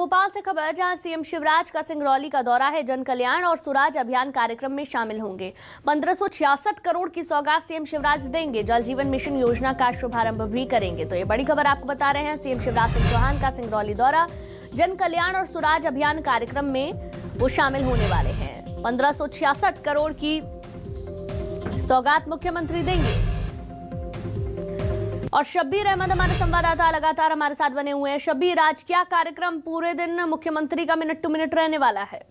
भोपाल से खबर जहां सीएम शिवराज का सिंगरौली का दौरा है जन कल्याण और स्वराज अभियान कार्यक्रम में शामिल होंगे 1566 करोड़ की सौगात सीएम शिवराज देंगे जल जीवन मिशन योजना का शुभारंभ भी करेंगे तो ये बड़ी खबर आपको बता रहे हैं सीएम शिवराज सिंह चौहान का सिंगरौली दौरा जन कल्याण और स्वराज अभियान कार्यक्रम में वो शामिल होने वाले हैं पंद्रह करोड़ की सौगात मुख्यमंत्री देंगे और शब्बीर अहमद हमारे संवाददाता लगातार हमारे साथ बने हुए हैं शब्बीर आज क्या कार्यक्रम पूरे दिन मुख्यमंत्री का मिनट टू मिनट रहने वाला है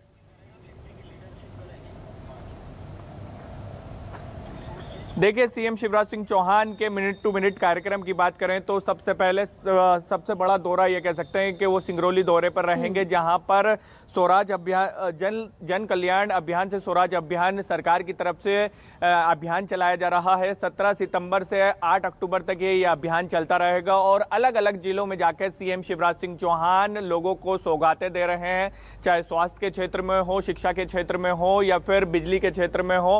देखिए सीएम शिवराज सिंह चौहान के मिनट टू मिनट कार्यक्रम की बात करें तो सबसे पहले सबसे बड़ा दौरा यह कह सकते हैं कि वो सिंगरौली दौरे पर रहेंगे हम्म। जहां पर स्वराज अभियान जन जन कल्याण अभियान से स्वराज अभियान सरकार की तरफ से अभियान चलाया जा रहा है 17 सितंबर से 8 अक्टूबर तक ये अभियान चलता रहेगा और अलग अलग जिलों में जाकर सीएम शिवराज सिंह चौहान लोगों को सौगातें दे रहे हैं चाहे स्वास्थ्य के क्षेत्र में हो शिक्षा के क्षेत्र में हो या फिर बिजली के क्षेत्र में हो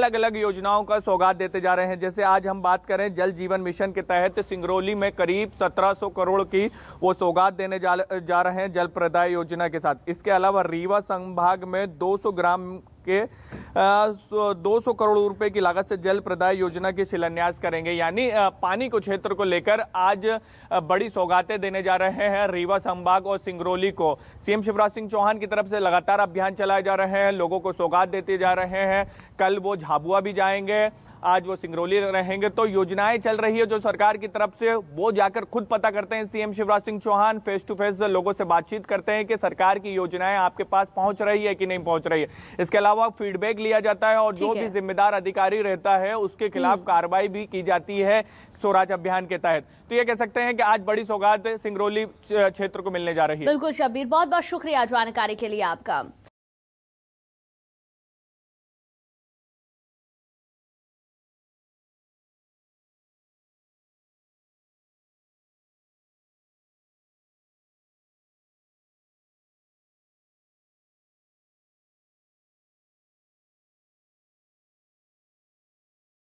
अलग अलग योजनाओं का सौगात देते जा रहे हैं जैसे आज हम बात करें जल जीवन मिशन के तहत सिंगरौली में करीब 1700 करोड़ की वो सौगात देने जा, जा रहे हैं जल प्रदाय योजना के साथ इसके अलावा रीवा संभाग में 200 ग्राम के दो सौ करोड़ रुपए की लागत से जल प्रदाय योजना के शिलान्यास करेंगे यानी पानी को क्षेत्र को लेकर आज बड़ी सौगातें देने जा रहे हैं रीवा संभाग और सिंगरौली को सीएम शिवराज सिंह चौहान की तरफ से लगातार अभियान चलाए जा रहे हैं लोगों को सौगात देते जा रहे हैं कल वो झाबुआ भी जाएंगे आज वो सिंगरौली रहेंगे तो योजनाएं चल रही है जो सरकार की तरफ से वो जाकर खुद पता करते हैं CM Shivraj Singh Chouhan face to face लोगों से बातचीत करते हैं कि सरकार की योजनाएं आपके पास पहुंच रही है कि नहीं पहुंच रही है इसके अलावा फीडबैक लिया जाता है और जो भी जिम्मेदार अधिकारी रहता है उसके खिलाफ हम्म। कार्रवाई भी की जाती है स्वराज अभियान के तहत तो ये कह सकते हैं कि आज बड़ी सौगात सिंगरौली क्षेत्र को मिलने जा रही है बिल्कुल शबीर बहुत बहुत शुक्रिया जानकारी के लिए आपका